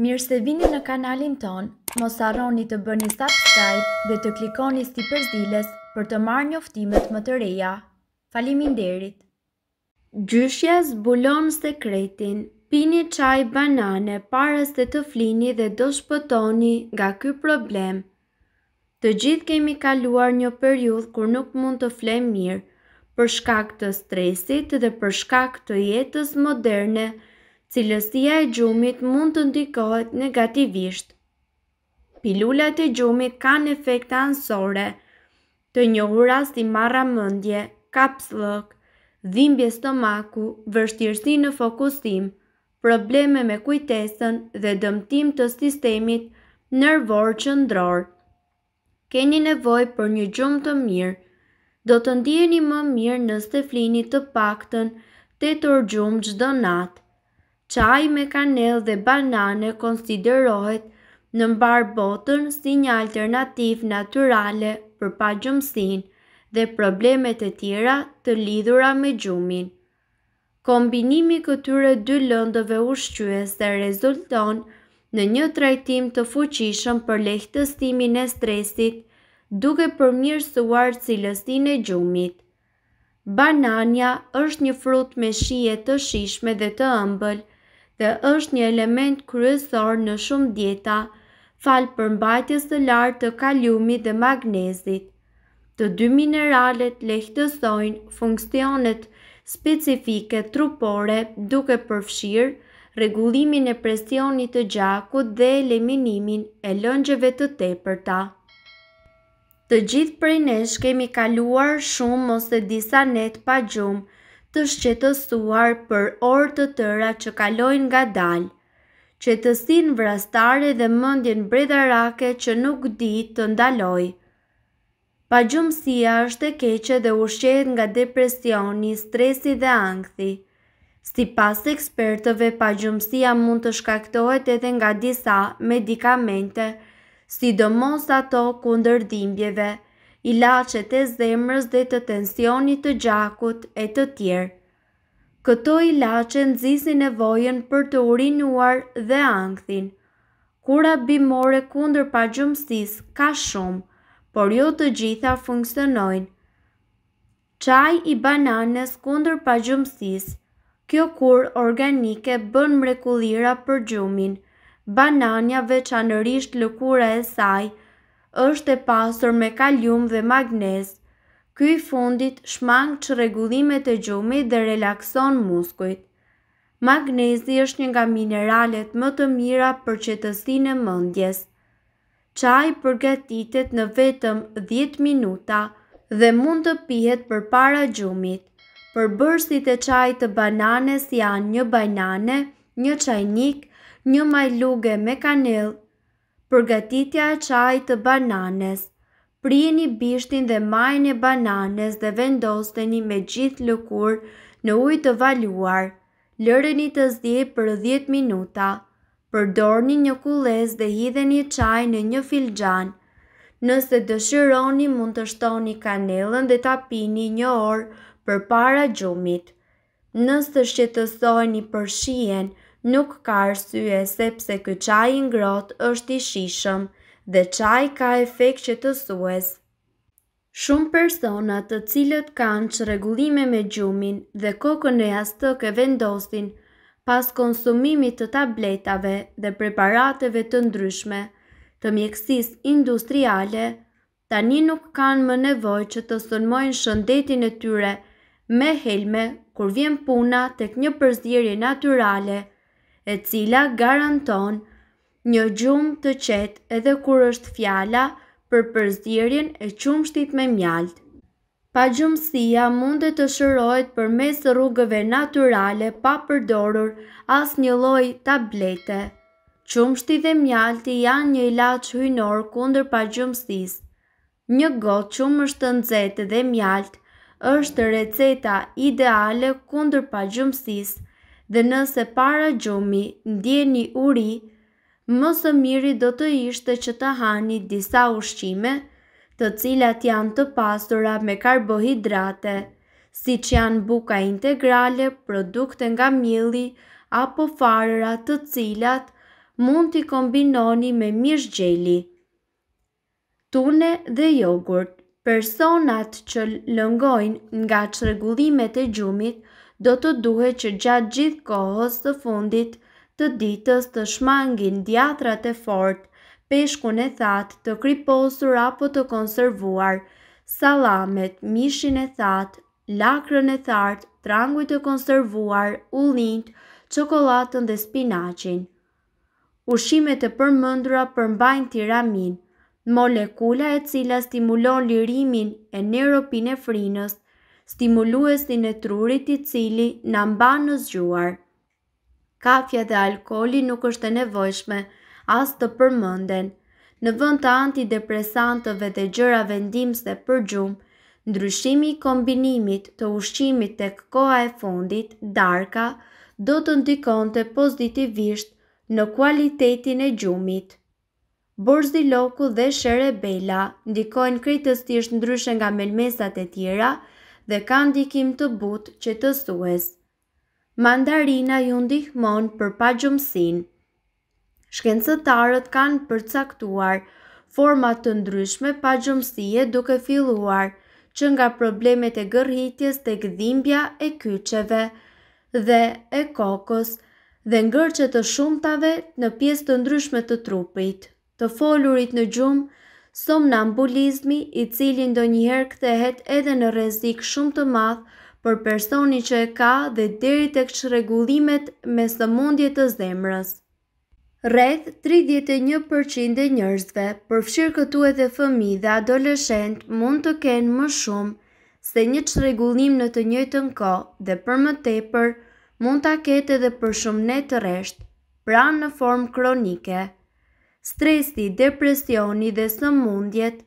Mirë se vini në kanalin ton, mos arroni të bëni subscribe dhe të klikoni si përzilës për të marrë njoftimet më të reja. Falimin derit! Gjyshja zbulon sekretin, pini qaj banane parës se të flini dhe do shpëtoni nga ky problem. Të gjithë kemi kaluar një periudhë kur nuk mund të flem mirë, për shkak të stresit dhe për shkak të jetës moderne cilësia e gjumit mund të ndikohet negativisht. Pilulat e gjumit kanë efekte anësore të njohura si marramëndje, caps lock, dhimbje stomaku, vështirësi në fokusim, probleme me kujtesën dhe dëmtim të sistemit nervor qendror. Keni nevojë për një gjumë të mirë. Do të ndiheni më mirë nëse flini të paktën 8 orë gjumë çdo natë. Qaj me kanel dhe banane konsiderohet në mbar botën si një alternativ naturale për pa gjumësin dhe problemet e tjera të lidhura me gjumin. Kombinimi këtyre dy lëndëve ushqyese rezulton në një trajtim të fuqishëm për lehtësimin e stresit, duke përmirësuar cilësinë e gjumit. Banania është një frut me shije të shishme dhe të ëmbël, dhe është një element kryesor në shumë dieta, falë për mbajtjes të lartë të kaliumit dhe magnezit. Të dy mineralet lehtësojnë funksionet specifike trupore duke përfshirë regullimin e presionit të gjakut dhe eliminimin e lëngjeve të tepërta. Të gjithë prej nesh kemi kaluar shumë ose disa net pa gjumë, të shqetësuar për orë të tëra që kalojnë nga dalë, qetësin vrastare dhe mëndjen bredarake që nuk di të ndaloj. Pa gjumësia është e keqe dhe ushqet nga depresioni, stresi dhe angthi. Si pas ekspertëve, pa gjumësia mund të shkaktohet edhe nga disa medikamente, sidomos ato kundër dhimbjeve, ilacet e zemrës dhe të tensionit të gjakut e të tjerë. Këto ilace nëzisi nevojen për të urinuar dhe angthin. Kura bimore kunder pa gjumësis ka shumë, por jo të gjitha funksionojnë. Qaj i bananës kunder pa gjumësis, kjo kur organike bën mrekulira për gjumin, bananja veçanërisht lëkura e sajë, është e pasur me kalium dhe magnez. Ky i fundit shmang që regullimet e gjumit dhe relakson muskujt. Magnezi është një nga mineralet më të mira për qëtësin e mëndjes. Qaj përgatitet në vetëm 10 minuta dhe mund të pihet për para gjumit. Për bërësit e qaj të bananes janë një banane, një qajnik, një majluge me kanel Përgatitja e qaj të bananes Prini bishtin dhe majnë e bananes dhe vendosteni me gjithë lukur në ujtë të valuar. Lëreni të zdi për 10 minuta. Përdorni një kules dhe hidheni qaj në një filgjan. Nëse dëshironi mund të shtoni kanelën dhe tapini një orë për para gjumit. Nëse shqetësojni për shienë, nuk ka arsye sepse ky çaj i ngrohtë është i shishëm dhe çaji ka efekt qetësues. Shumë persona të cilët kanë çrregullime me gjumin dhe kokën e jashtë vendosin pas konsumimit të tabletave dhe preparateve të ndryshme të mjekësisë industriale, tani nuk kanë më nevojë që të sulmojnë shëndetin e tyre me helme kur vjen puna tek një përzierje natyrale e cila garanton një gjumë të qetë edhe kur është fjala për përzirjen e qumështit me mjaltë. Pa gjumësia mundet të shërojt për mes rrugëve naturale pa përdorur as një loj tablete. Qumështi dhe mjalti janë një ilaq hujnor kunder pa gjumësis. Një gotë qumësht të nëzete dhe mjalt është receta ideale kunder pa gjumësis dhe nëse para gjumi ndjeni uri, më së miri do të ishte që të hani disa ushqime, të cilat janë të pasura me karbohidrate, si që janë buka integrale, produkte nga mjeli, apo farëra të cilat mund t'i kombinoni me mirë gjeli. Tune dhe jogurt Personat që lëngojnë nga qërgullimet e gjumit, do të duhe që gjatë gjithë kohës të fundit të ditës të shmangin djatrat e fort, peshkun e that të kriposur apo të konservuar, salamet, mishin e that, lakrën e that, trangujt të konservuar, ullint, qokolatën dhe spinacin. Ushimet e përmëndra përmbajnë tiramin, molekula e cila stimulon lirimin e neuropinefrinës, stimuluesin e trurit i cili në mba në zgjuar. Kafja dhe alkoli nuk është e nevojshme, as të përmënden. Në vënd të antidepresantëve dhe gjëra vendimse për gjumë, ndryshimi i kombinimit të ushqimit të koha e fundit, darka, do të ndikon të pozitivisht në kualitetin e gjumit. Borzi loku dhe shere bela ndikojnë kritës tishtë ndryshën nga melmesat e tjera, dhe ka ndikim të but që të sues. Mandarina ju ndihmon për pa gjumësin. Shkencëtarët kanë përcaktuar format të ndryshme pa gjumësie duke filluar që nga problemet e gërhitjes të gdhimbja e kyqeve dhe e kokos dhe ngërqet të shumtave në pjesë të ndryshme të trupit. Të folurit në gjumë, somnambulizmi i cili ndonjëherë kthehet edhe në rrezik shumë të madh për personi që e ka dhe deri tek çrregullimet me sëmundje të zemrës. Rreth 31% e njerëzve, përfshir këtu edhe fëmijë dhe adoleshent, mund të kenë më shumë se një çrregullim në të njëjtën kohë dhe për më tepër mund ta ketë edhe për shumë ne të rresht, pra në formë kronike stresi, depresioni dhe së mundjet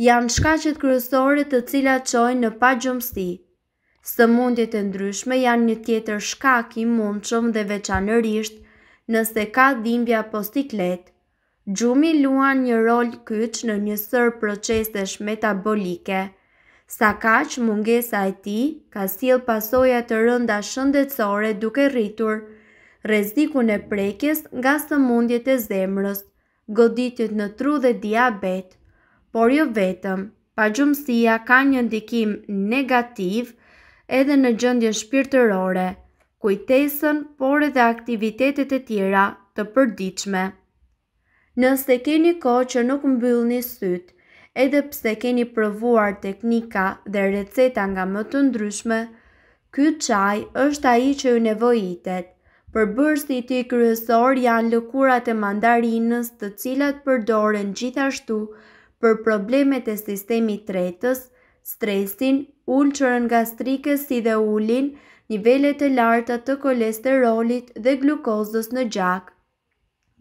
janë shkacet kryesore të cilat qojnë në pa gjumësi. Së mundjet e ndryshme janë një tjetër shkak i mundshëm dhe veçanërisht nëse ka dhimbja postiklet. Gjumi luan një rol kyç në një sër procesesh metabolike. Sa kaq mungesa e ti ka s'il pasoja të rënda shëndetësore duke rritur rrezikun e prekjes nga sëmundjet e zemrës goditit në tru dhe diabet, por jo vetëm, pa gjumësia ka një ndikim negativ edhe në gjëndje shpirtërore, kujtesën, por edhe aktivitetet e tjera të përdiqme. Nëse keni ko që nuk mbyllë një sytë, edhe pse keni provuar teknika dhe receta nga më të ndryshme, ky qaj është aji që ju nevojitet. Për bërësi i kryesor janë lëkurat e mandarinës të cilat përdoren gjithashtu për problemet e sistemi tretës, stresin, ulqërën gastrike si dhe ulin, nivellet e larta të kolesterolit dhe glukozës në gjak.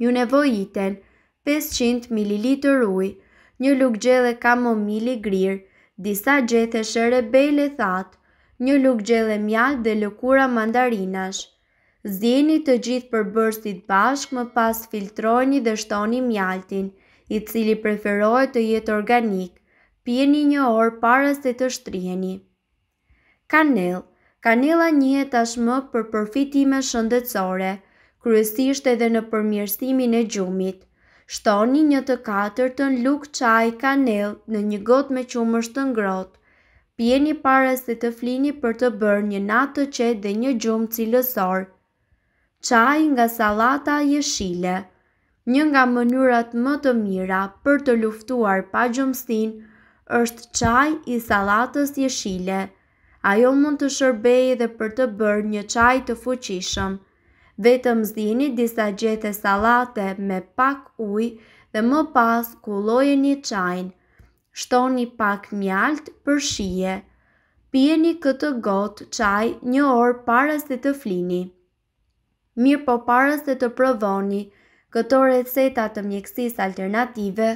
Ju nevojiten 500 ml uj, një luk gjele kamomili grirë, disa gjethe sherebele thatë, një luk gjele mjallë dhe lëkura mandarinashë. Zjeni të gjithë përbërësit bashk më pas filtrojni dhe shtoni mjaltin, i cili preferohet të jetë organik, pjeni një orë para se të shtrijeni. Kanel Kanela një tashmë për përfitime shëndetsore, kryesisht edhe në përmjërsimin e gjumit. Shtoni një të katërtën luk qaj kanel në një got me qumër të ngrotë, Pjeni pare se të flini për të bërë një natë të qetë dhe një gjumë cilësorë, qaj nga salata jeshile. Një nga mënyrat më të mira për të luftuar pa gjumstin është qaj i salatës jeshile. Ajo mund të shërbej dhe për të bërë një qaj të fuqishëm. Vetëm zini disa gjete salate me pak uj dhe më pas kulloje një qajnë. Shtoni pak mjalt për shije. Pieni këtë gotë qaj një orë para se të flini. Mirë po parës të të provoni, këto receta të mjekësis alternative,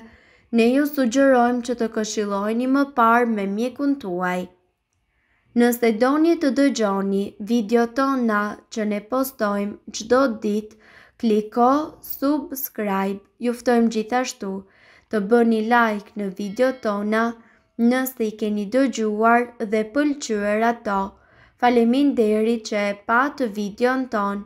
ne ju sugjerojmë që të këshilojni më parë me mjekun tuaj. Nëse doni të dëgjoni video tona që ne postojmë qdo dit, kliko subscribe, juftojmë gjithashtu, të bëni like në video tona nëse i keni dëgjuar dhe pëlqyër ato. Falemin deri që e pa të video në tonë